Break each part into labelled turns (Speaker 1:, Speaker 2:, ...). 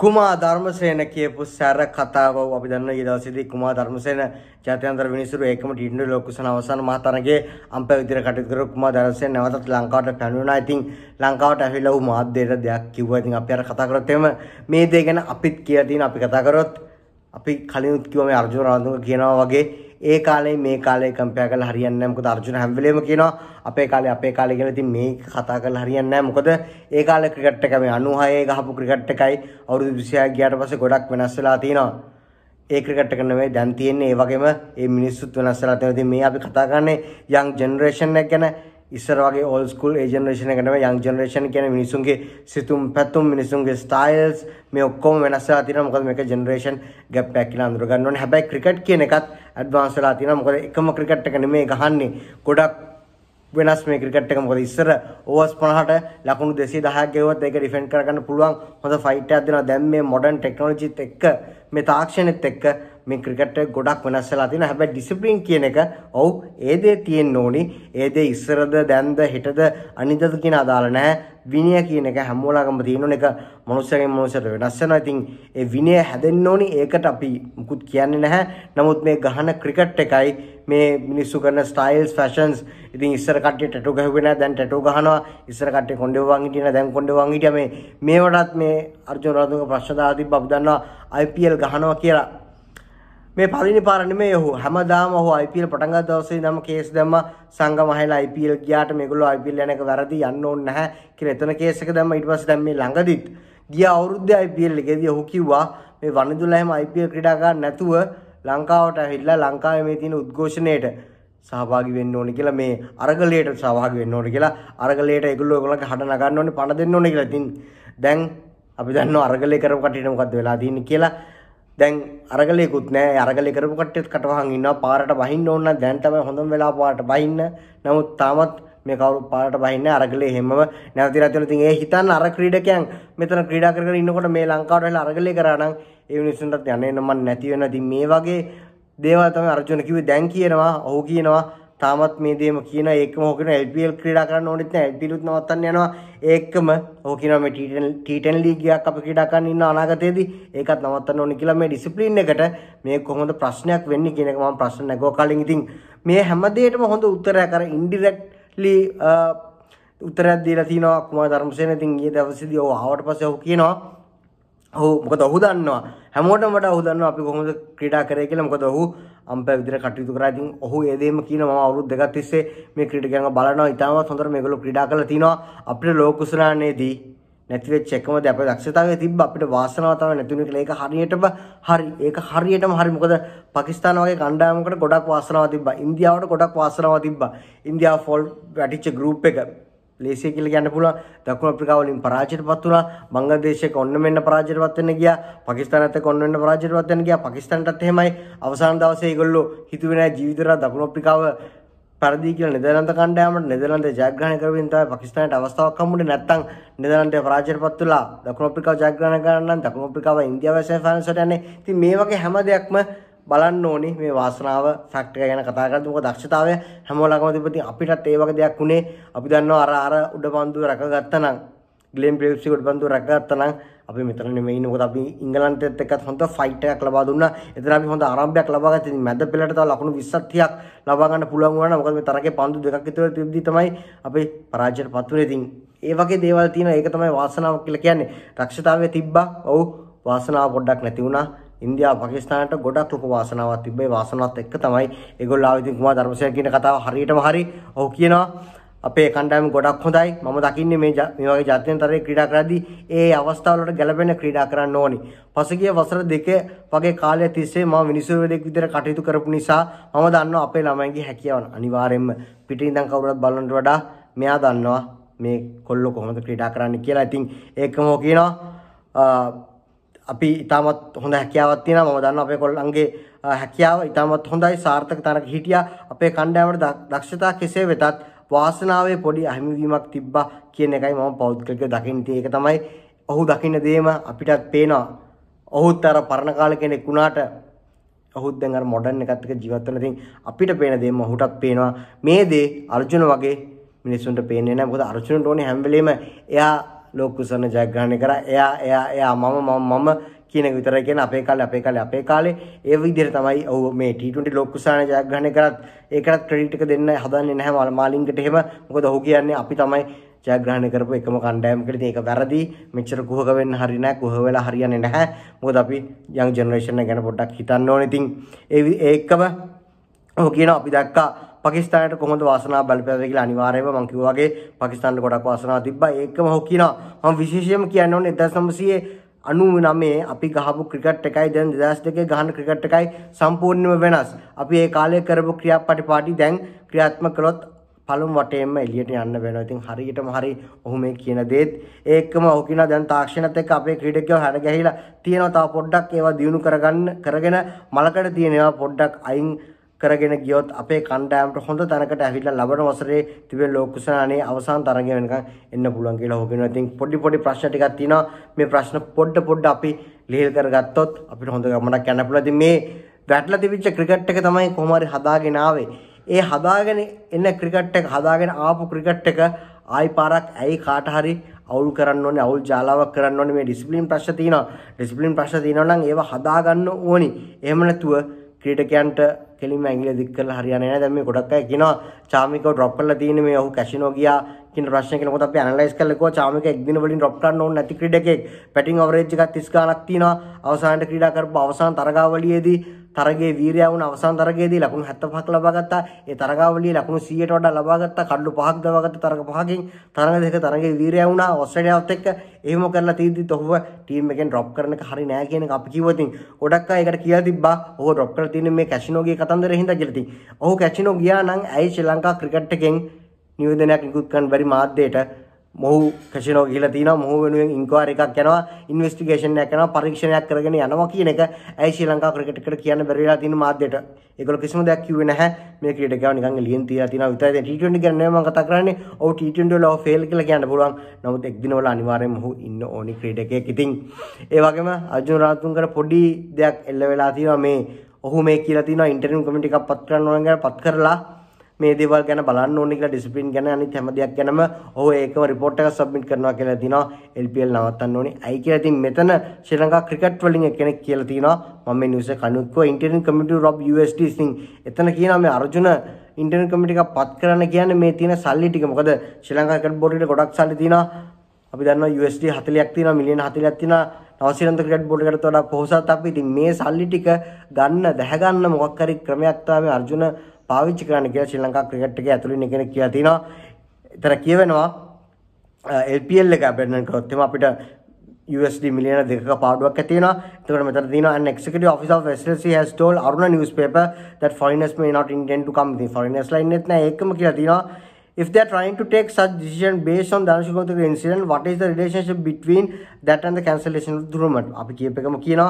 Speaker 1: කුමා ධර්මසේන කියපු සැර කතාව අපි දන්නවා ඊ දවසේදී කුමා ධර්මසේන ජාත්‍යන්තර විනිසුරු ඒකම ටීන්ඩු ලෝකුසන අවසන් මහතරගේ අම්පය විදිහට කටයුතු කරපු කුමා ධර්මසේන නැවතත් ලංකාවට පැමිණුණා. ඉතින් ලංකාවට ඇවිල්ලා ඌ මාධ්‍යයට දෙයක් කිව්වා. ඉතින් අපි අර කතා කරොත් එහෙම මේ දේ ගැන අපිත් කියලා තියෙන අපි කතා කරොත් අපි කලින් කිව්වා මේ අර්ජුන රාවතුංග කියනවා වගේ ඒ කාලේ මේ කාලේ කම්පයා කරලා හරියන්නේ නැහැ. මොකද අර්ජුන හැම වෙලේම කියනවා අපේ කාලේ අපේ කාලේ කියලා. ඉතින් මේ කතා කරලා හරියන්නේ නැහැ. මොකද ඒ කාලේ ක්‍රිකට් එක මේ 96 ගහපු ක්‍රිකට් එකයි අවුරුදු 26 ගියාට පස්සේ ගොඩක් වෙනස් වෙලා තියෙනවා. ඒ ක්‍රිකට් එක නෙමෙයි දැන් තියෙන්නේ. ඒ වගේම මේ මිනිස්සුත් වෙනස් වෙලා තියෙනවා. ඉතින් මේ අපි කතා කරන්නේ young generation එක ගැන. ඉස්සර වගේ ඕල් ස්කූල් ඒ ජෙනරේෂන් එක නෙවෙයි යං ජෙනරේෂන් කියන්නේ මිනිසුන්ගේ සිතුම් පැතුම් මිනිසුන්ගේ ස්ටයිල්ස් මේ ඔක්කොම වෙනස් වෙලා තියෙනවා මොකද මේක ජෙනරේෂන් ගැප් එකක් කියලා අඳුර ගන්න ඕනේ හැබැයි ක්‍රිකට් කියන එකත් ඇඩ්වාන්ස් වෙලා තියෙනවා මොකද එකම ක්‍රිකට් එක නෙමෙයි ගහන්නේ ගොඩක් වෙනස් මේ ක්‍රිකට් එක මොකද ඉස්සර ඕවර්ස් 50ට ලකුණු 210ක් ගෙවුවත් ඒක ඩිෆෙන්ඩ් කරගන්න පුළුවන් හොඳ ෆයිට් එකක් දෙනවා දැන් මේ මොඩර්න් ටෙක්නොලොජිත් එක්ක මේ තාක්ෂණෙත් එක්ක මේ ක්‍රිකට් එක ගොඩක් වෙනස් වෙලා තියෙනවා. හැබැයි ඩිසිප්ලින් කියන එක ඔව් ඒ දේ තියෙන්න ඕනි. ඒ දේ ඉස්සරද දැන්ද හෙටද අනිද්දද කියන අදාළ නැහැ. විනය කියන එක හැම වෙලාවකම තියෙන ඕන එක මනුස්සයෙන්ම මනුස්සයට වෙනස් වෙනවා. ඉතින් ඒ විනය හැදෙන්න ඕනි. ඒකට අපි මුකුත් කියන්නේ නැහැ. නමුත් මේ ගහන ක්‍රිකට් එකයි මේ මිනිස්සු කරන ස්ටයිල්ස් ෆැෂන්ස් ඉතින් ඉස්සර කට්ටිය ටැටු ගහුවේ නැහැ දැන් ටැටු ගහනවා ඉස්සර කට්ටිය කොණ්ඩේ වංග හිටියන දැන් කොණ්ඩේ වංග හිටියා මේ මේවටත් මේ අර්ජුන රාදුගේ ප්‍රශ්න දාලා තිබ්බ අපි දන්නවා IPL ගහනවා කියලා මේ පලිනි පාරණම යහු හැමදාම හෝ IPල් පටන්ග දවසේ නම කේස් දැම සංගමහල IPල් ගයාට මෙගුල IPල් යනක වැරදි යන්න ඔන්න නැහැ කියෙන එතන කේසක දැම ඉටවස් දැම්මේ ළඟදිත් ගිය අවුරුද්ධ IPල් ගෙද යහු කිව්වා මේ වනිදුලෑම IPල් ක්‍රඩාගා නැතුව ලංකාවට හිල්ලා ලංකාව මේ තියෙන උද්ඝෝෂණයට සහභාගි වෙන්න ඕනි කියලා මේ අරගලයට සහභාගි වෙන්න ඕනි කියලා අරගලයට ඒගොල්ලෝ ඒගොල්ලන්ට හඩ නගන්න ඕනේ පණ දෙන්න ඕනේ කියලා. ඉතින් දැන් අපි දන්නවා අරගලේ කරපු කටිනමකද්ද වෙලා තියෙන්නේ කියලා දැන් අරගලයකුත් නෑ අරගලය කරපු කට්ටියත් කටවහන් ඉන්නවා පාරට බහින්න ඕන දැන් තමයි හොඳම වෙලාව පාරට බහින්න. නමුත් තාමත් මේ කවුරු පාරට බහින්නේ අරගලේ හැමම නැවතිලා තියෙන. ඉතින් ඒ හිතන්න අර ක්‍රීඩකයන් මෙතන ක්‍රීඩා කර කර ඉන්නකොට මේ ලංකාවට වෙලා අරගලේ කරා නම් ඒ මිනිස්සුන්ටත් යන්නේ නම් නැති වෙනවා. ඉතින් මේ වගේ දේවල් තමයි අර්ජුන කිව්වේ දැන් කියනවා ඔහු කියනවා තාමත් මේ දේම කියන ඒකම ඕක කියන LPL ක්‍රීඩා කරන්න ඕනෙත් නැහැ LPL උත් නවත්තන්න යනවා ඒකම ඕක කියනවා මේ T10 ලීග් එකක් අපි ක්‍රීඩා කරන්න ඉන්න අනාගතයේදී ඒකත් නවත්තන්න ඕනේ කියලා මේ ඩිසිප්ලින් එකට මේ කොහොමද ප්‍රශ්නයක් වෙන්නේ කියන එක මම ප්‍රශ්න නැගුවා කලින් ඉතින් මේ හැම දෙයකටම හොඳ උත්තරයක් අර ඉන්ඩිරෙක්ට්ලි උත්තරයක් දීලා තිනවා කුමාර ධර්මසේන ඉතින් ඊයේ දවසේදී ඔහු ආවට පස්සේ ඔහු කියනවා ඔහු මොකද ඔහු දන්නවා හැමෝටම වඩා ඔහු දන්නවා අපි කොහොමද ක්‍රීඩා කරේ කියලා මොකද ඔහු අම්පය විදිර කටයුතු කරා ඉතින් ඔහු ඒ දෙයම කියන මම අවුරුදු දෙකක් තිස්සේ මේ ක්‍රීඩා ගැන බලනවා ඉතාමත් හොඳට මේගොල්ලෝ ක්‍රීඩා කරලා තිනවා අපේ ලෝක උසරාන්නේදී නැති වෙච්ච එකම දේ අපේ දක්ෂතාවය තිබ්බ අපිට වාසනාව තමයි නැතුනේ කියලා ඒක හරියටම හරි ඒක හරියටම හරි මොකද පාකිස්තාන වගේ කණ්ඩායමකට ගොඩක් වාසනාව තිබ්බා ඉන්දියාවට ගොඩක් වාසනාව තිබ්බා ඉන්දියාව ෆෝල් වැටිච්ච ගෲප් එක ලේසිය කියලා ගන්න පුළුවන් දකුණු අප්‍රිකාව වලින් පරාජයට පත් වුණා බංග්ලාදේශයක ඔන්න මෙන්න පරාජයට පත් වෙන්න ගියා පාකිස්තානත් එක්ක ඔන්න මෙන්න පරාජයට පත් වෙන්න ගියා පාකිස්තානටත් එහෙමයි අවසාන දවසේ ඒගොල්ලෝ හිතුවේ නැහැ ජීවිතේට දකුණු අප්‍රිකාව පරදී කියලා නෙදරලන්ත කණ්ඩායමට නෙදරලන්තේ ජයග්‍රහණය කරමින් තමයි පාකිස්තානයට අවස්ථාවක් හම්බුනේ නැත්නම් නෙදරලන්තේ පරාජයට පත් වෙලා දකුණු අප්‍රිකාව ජයග්‍රහණය කරන්න නම් දකුණු අප්‍රිකාව ඉන්දියාව සෙමිෆයිනල්ස් වලට යන්නේ ඉතින් මේ වගේ හැම දෙයක්ම බලන්න ඕනේ මේ වාසනාව ෆැක්ටර් ගැන කතා කරද්දී මොකද දක්ෂතාවය හැමෝලකම තිබුණා. අපිටත් ඒ වගේ දෙයක් උනේ. අපි දන්නවා අර අර උඩ බන්දුව රැකගත්තා නම් ග්ලේම් ප්‍රියුස් උඩ බන්දුව රැකගත්තා නම් අපි මෙතන නෙමෙයි ඉන්නේ. මොකද අපි ඉංගලන්තයත් එක්කත් හොඳ ෆයිට් එකක් ලබා දුන්නා. එතන අපි හොඳ ආරම්භයක් ලබා ගත්තා. ඉතින් මැද පෙළට තව ලකුණු 20ක් 30ක් ලබා ගන්න පුළුවන් වුණා. මොකද මේ තරගේ පන්දු දෙකක් විතර තිබ්දී තමයි අපි පරාජයට පත් වුනේ. ඉතින් ඒ වගේ දේවල් තියෙනවා. ඒක තමයි වාසනාව කියලා කියන්නේ. දක්ෂතාවය තිබ්බා. ඔව් වාසනාව පොඩ්ඩක් නැති වුණා. ඉන්දියාව පකිස්තානට ගොඩක් ලොකු වාසනාවක් තිබ්බේ වාසනාවත් එක්ක තමයි ඒගොල්ලෝ ආවේ ඉතින් කුමාර ධර්මසේන කියන කතාව හරියටම හරි. ඔහු කියනවා අපේ කණ්ඩායම ගොඩක් හොඳයි. මම දකින්නේ මේ මේ වගේ ජාත්‍යන්තරයේ ක්‍රීඩා කරද්දී ඒ අවස්ථාවලට ගැළපෙන ක්‍රීඩා කරන්න ඕනි. පසුගිය වසර දෙක වගේ කාලය තිස්සේ මම මිනිසු වෙලෙක් විදිහට කටයුතු කරපු නිසා මම දන්නවා අපේ ළමයින්ගේ හැකියාවන් අනිවාර්යයෙන්ම පිටින් ඉඳන් කවුරුත් බලනට වඩා මෙයා දන්නවා මේ කොල්ලෝ කොහොමද ක්‍රීඩා කරන්න කියලා. ඉතින් ඒකම කියනවා අපි ඉතාමත් හොඳ හැකියාවක් තියෙනවා මම දන්නවා අපේ කොල්ලන්ගේ හැකියාව ඉතාමත් හොඳයි සාර්ථක තැනක හිටියා අපේ කණ්ඩායමට දක්ෂතා කෙසේ වෙතත් වාසනාවේ පොඩි අහිමිවීමක් තිබ්බා කියන එකයි මම පෞද්ගලිකව දකින්නේ ඒක තමයි ඔහු දකින්න දේම අපිටත් පේනවා ඔහුත් අර පරණ කාල කෙනෙක් වුණාට ඔහුත් දැන් අර මොඩර්න් එකත් එක්ක ජීවත් වෙන ඉතින් අපිට පේන දේම ඔහුටත් පේනවා මේ දේ අර්ජුන වගේ මිනිස්සුන්ට පේන්නේ නැහැ මොකද අර්ජුනට ඕනේ හැම වෙලෙම එයා ලෝක කුසන ජයග්‍රහණය කරා. එයා එයා එයා මම මම මම කියන එක විතරයි කියන්නේ අපේ කාලේ අපේ කාලේ අපේ කාලේ ඒ විදිහට තමයි ඔව් මේ T20 ලෝක කුසාන ජයග්‍රහණය කරත් ඒකටත් ක්‍රෙඩිට් එක දෙන්න හදන්නේ නැහැ මාලින්ගට එහෙම මොකද ඔහු කියන්නේ අපි තමයි ජයග්‍රහණය කරපු එකම කණ්ඩායම කියලා. ඉතින් ඒක වැරදි. මෙච්චර කුහක වෙන්න හරි නැහැ. කුහ වෙලා හරියන්නේ නැහැ. මොකද අපි young generation ගැන පොඩ්ඩක් හිතන්න ඕනේ. ඉතින් ඒ ඒකම ඔහු කියනවා අපි දැක්කා පකිස්ානයට කොහොද වාසනා බලපැද කියලා අනිවාරයම මංකිවගේ පකිස්ාන්ට ගොඩක් වාසනා තිබ ඒකම හොකිනා ම විශේෂයම කියන්න ඕන එදසමසයේ අනුව නමේ අපි ගහපු ක්‍රිකට් එකයි දැන් දෙදස් දෙකේ ගහන ක්‍රිකට් එකයි සම්පූර්ණයම වෙනස්. අපි ඒ කාලේ කරපු ක්‍රියාපටිපාටි දැන් ක්‍රියාත්මක කළොත් පළමු වටේම එළියට යන්න වෙනවා. ඉතින් හරියටම හරි ඔහු මේ කියන දේත් ඒකම ඔහු කියන දැන් තාක්ෂණත් එක්ක අපේ ක්‍රීඩකයෝ හැඩ ගැහිලා තියෙනවා. තව පොඩ්ඩක් ඒවා දියුණු කරගන්න කරගෙන මලකඩ තියෙනවා පොඩ්ඩක් අයින් කරගෙන ගියොත් අපේ කණ්ඩායමට හොඳ තැනකට ඇවිල්ලා ලබන වසරේ තිබෙන ලෝකුසනානේ අවසාන තරගය වෙනකන් එන්න පුළුවන් කියලා හොගෙනවා. ඉතින් පොඩි පොඩි ප්‍රශ්න ටිකක් තියෙනවා. මේ ප්‍රශ්න පොඩ පොඩ අපි ලිහිල් කරගත්තොත් අපිට හොඳ ගමනක් යන්න පුළුවන්. ඉතින් මේ වැටලා තිබිච්ච ක්‍රිකට් එක තමයි කොහොම හරි හදාගෙන ආවේ. ඒ හදාගෙන එන ක්‍රිකට් එක හදාගෙන ආපු ක්‍රිකට් එක ආයි පාරක් ඇයි කාට හරි අවුල් කරන්න ඕනේ අවුල් ජාලාවක් කරන්න ඕනේ මේ ඩිසිප්ලින් ප්‍රශ්න තියෙනවා. ඩිසිප්ලින් ප්‍රශ්න තියෙනවා නම් ඒව හදාගන්න ඕනි. එහෙම නැතුව ක්‍රීඩකයන්ට කෙලින්ම ඇඟිලි දික් කරලා හරියන්නේ නැහැ. දැන් මේ ගොඩක් අය කියනවා චාමිකව ඩ්‍රොප් කරලා තියෙන්නේ මේ ඔහු කැසිනෝ ගියා කියන ප්‍රශ්නේ කියලා. මොකද අපි ඇනලයිස් කරලා කිව්වා චාමික එක් දින වලින් ඩ්‍රොප් කරන්න ඕනේ නැති ක්‍රීඩකෙක්. බැටිං අවරේජ් එකක් 30 ගාණක් තියෙනවා. අවසානයේ ක්‍රීඩා කරපු අවසාන තරගාවලියේදී තරගේ වීරයාවුන අවසන් තරගේදී ලකුණු 75ක් ලබාගත්තා. ඒ තරගාවලියේ ලකුණු 100ට වඩා ලබාගත්තා. කඩලු පහක් දවාගත්ත තරග පහකින් තරග දෙක තරගේ වීරයා වුණා ඔස්ට්‍රේලියාවත් එක්ක. එහෙම කරලා තියද්දිත් ඔහුව ටීම් එකෙන් ඩ්‍රොප් කරන එක හරි නෑ කියන එක අපි කිව්වා ඉතින්. ගොඩක් අය ඒකට කියලා තිබ්බා. ඔහු ඩ්‍රොප් කරලා තින්නේ මේ කැසිනෝගේ කතන්දරේ හින්දා කියලා ඉතින්. ඔහු කැසිනෝ ගියා නම් ඇයි ශ්‍රී ලංකා ක්‍රිකට් එකෙන් නිවේදනයක් නිකුත් කරන්න බැරි මාධ්‍යයට මොහු කැෂිනෝ ගිහිලා තිනවා මොහු වෙනුවෙන් ඉන්කුවරි එකක් යනවා ඉන්වෙස්ටිගේෂන් එකක් යනවා පරීක්ෂණයක් කරගෙන යනවා කියන එක ඇයි ශ්‍රී ලංකා ක්‍රිකට් එකට කියන්න බැරි වෙලා තියෙන මාධ්‍යට ඒගොල්ලෝ කිසිම දෙයක් කිව්වේ නැහැ මේ ක්‍රීඩකයෝ නිකන් එළියෙන් තියලා තිනවා විතරයි දැන් T20 ගැන නෙවෙයි මම කතා කරන්නේ ඔව් T20 වල ෆේල් කියලා කියන්න පුළුවන් නමුත් එක් දිනවල අනිවාර්යයෙන්ම ඔහු ඉන්න ඕනි ක්‍රීඩකයෙක් ඉතින් ඒ වගේම අර්ජුන රාතුංගට පොඩි දෙයක් එල්ල වෙලා තියෙනවා මේ ඔහු මේ කියලා තිනවා ඉන්ටර්වියු කමිටි එකක් පත් කරන්න ඕන කියලා පත් කරලා මේ දේවල් ගැන බලන්න ඕනේ කියලා ඩිසිප්ලින් ගැන අනිත් හැම දෙයක් ගැනම ඔහු ඒකම report එක submit කරනවා කියලා තිනවා LPL නවත්තන්න ඕනේ. අයි කියලා ඉතින් මෙතන ශ්‍රී ලංකා ක්‍රිකට් වලින් කෙනෙක් කියලා තිනවා මම මේ නිවුස් එක කණුත් කෝ ඉන්ටර්නෙට් කමිටු රොබ් USD සිං එතන කියනවා මේ අර්ජුන ඉන්ටර්නෙට් කමිටු එක පත් කරන්න කියන්නේ මේ තියෙන සල්ලි ටික. මොකද ශ්‍රී ලංකා ක්‍රිකට් බෝඩ් එකට ගොඩක් සල්ලි තිනවා. අපි දන්නවා USD 40ක් තියෙනවා මිලියන 40ක් තියෙනවා නවසීලන්ත ක්‍රිකට් බෝඩ් එකකට වඩා පොහොසත් අපි ඉතින් මේ සල්ලි ටික ගන්න දැහ ගන්න මොකක් හරි ක්‍රමයක් තමයි අර්ජුන පාවිච්චි කරන්න කියලා ශ්‍රී ලංකා ක්‍රිකට් එකේ ඇතුළේ නිකන් කියලා තිනවා. ඒතර කියවෙනවා LPL එක අපෙන් කරොත් එම අපිට USD මිලියන දෙකක පාඩුවක් ඇති වෙනවා. එතකොට මෙතන තියෙනවා an executive office of SLC has told Aruna newspaper that foreigners may not intend to come. ඉතින් foreigners line එකත් නෑ ඒකම කියලා තියෙනවා. If they are trying to take such decision based on Dhanush Gothika incident, what is the relationship between that and the cancellation of the tournament? අපි කියප එකම කියනවා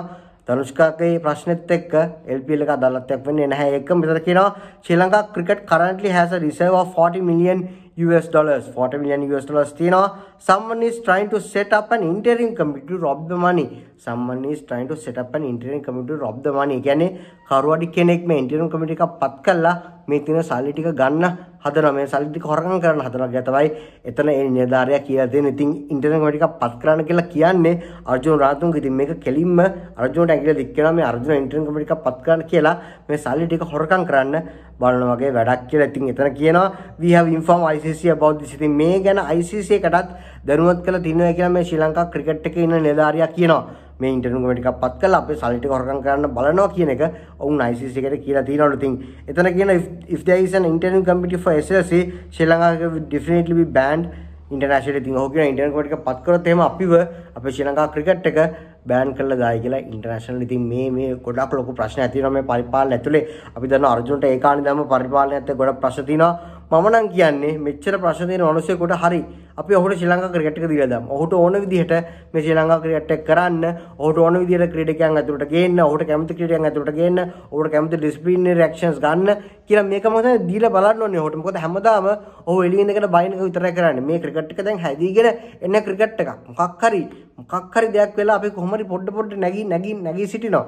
Speaker 1: දනුෂ්කාගේ ප්‍රශ්නෙත් එක්ක LPL එක අදාළත්වයක් වෙන්නේ නැහැ. ඒකම මෙතන කියනවා ශ්‍රී Lanka cricket currently has a reserve of 40 million US dollars. 40 million US dollars තියෙනවා. Someone is trying to set up an interim committee to rob the money. Someone is trying to set up an interim committee to rob the money. කියන්නේ කරුවඩි කෙනෙක් මේ interim committee එකක් පත් කළා මේ තියෙන සල්ලි ටික ගන්න හදනවා මේ සල්ලි ටික හොරකම් කරන්න හදනවා කියලා තමයි එතන ඒ නිලධාරියා කියලා දෙන්නේ. ඉතින් ඉන්ටර්නෙට් එක ටිකක් පත් කරන්න කියලා කියන්නේ අර්ජුන රාතුන්ග. ඉතින් මේක කෙලින්ම අර්ජුනට ඇගිලා දික් කරනවා මේ අර්ජුන ඉන්ටර්නෙට් එක ටිකක් පත් කරන්න කියලා මේ සල්ලි ටික හොරකම් කරන්න බලන වගේ වැඩක් කියලා. ඉතින් එතන කියනවා we have informed ICC about this. ඉතින් මේ ගැන ICC එකටත් දැනුවත් කරලා තිනවා කියලා මේ ශ්‍රී ලංකා ක්‍රිකට් එකේ ඉන්න නිලධාරියා කියනවා. මේ ඉන්ටනුම ටිකක් පත් කළ අපේ සල්ටි හොරකම් කරන්න බලනවා කියන එක ඔවුන් ICC එකට කියලා තියෙනවලු තින් එතන කියන if there is an internal committee for SLC Sri Lanka will definitely be banned internationally ඉතින් ඔහු කියන ඉන්ටර්නෙට් ටික පත් කරොත් එහෙම අපිව අපේ ශ්‍රී ලංකා ක්‍රිකට් එක බෑන් කල්ල දායි කියලා ඉන්ටර්නශනල් ඉතින් මේ මේ ගොඩක් ලොකු ප්‍රශ්න ඇතිනම පරිපාලන ඇතුළේ අපි දන්න අර්ජුන්ට ඒකානි දම පරිපාලන ඇත ගොඩ ප්‍රශ්තිනවා මම නම් කියන්නේ මෙච්චර ප්‍රශ්න තියෙන මිනිස්සුෙකුට හරි අපි ඔහුට ශ්‍රී ලංකා ක්‍රිකට් එක දීලා දාමු. ඔහුට ඕන විදිහට මේ ශ්‍රී ලංකා ක්‍රිකට් එක කරන්න, ඔහුට ඕන විදිහට ක්‍රීඩකයන් ඇතුළට ගේන්න, ඔහුට කැමති ක්‍රීඩකයන් ඇතුළට ගේන්න, ඔහුට කැමති ඩිසිප්ලිනරි රියැක්ෂන්ස් ගන්න කියලා මේකම තමයි දීලා බලන්න ඕනේ ඔහුට. මොකද හැමදාම ඔහු එළිය ඉඳගෙන බයින් එක විතරයි කරන්නේ. මේ ක්‍රිකට් එක දැන් හැදීගෙන එන්න ක්‍රිකට් එකක්. මොකක් හරි මොකක් හරි දෙයක් වෙලා අපි කොහොම හරි පොඩ පොඩ නැගී නැගී නැගී සිටිනවා.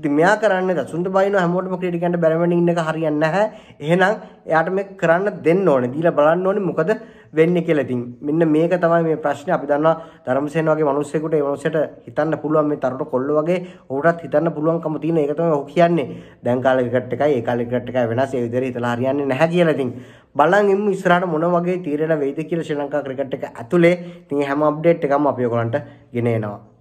Speaker 1: ඉතින් මෙයා කරන්නේ දසුන්ට බයින හැමෝටම ක්‍රෙඩිට් ගන්න බැරමණින් එක හරියන්නේ නැහැ. එහෙනම් එයාට මේක කරන්න දෙන්න ඕනේ. දීලා බලන්න ඕනේ මොකද වෙන්නේ කියලා. ඉතින් මෙන්න මේක තමයි මේ ප්‍රශ්නේ. අපි දන්නවා ධර්මසේන වගේ මිනිස්සෙකුට ඒ මිනිස්සට හිතන්න පුළුවන් මේ තරුණ කොල්ල වගේ ඔහුටත් හිතන්න පුළුවන්කම තියෙන එක තමයි ඔහු කියන්නේ. දැන් කාලේ ක්‍රිකට් එකයි ඒ කාලේ ක්‍රිකට් එකයි වෙනස්. ඒ විදිහට හිතලා හරියන්නේ නැහැ කියලා. ඉතින් බලන් ඉමු ඉස්සරහට මොන වගේ තීරණ වෙයිද කියලා ශ්‍රී ලංකා ක්‍රිකට් එක ඇතුලේ. ඉතින් හැම අප්ඩේට් එකක්ම අපි ඔයගොල්ලන්ට ගෙන එනවා.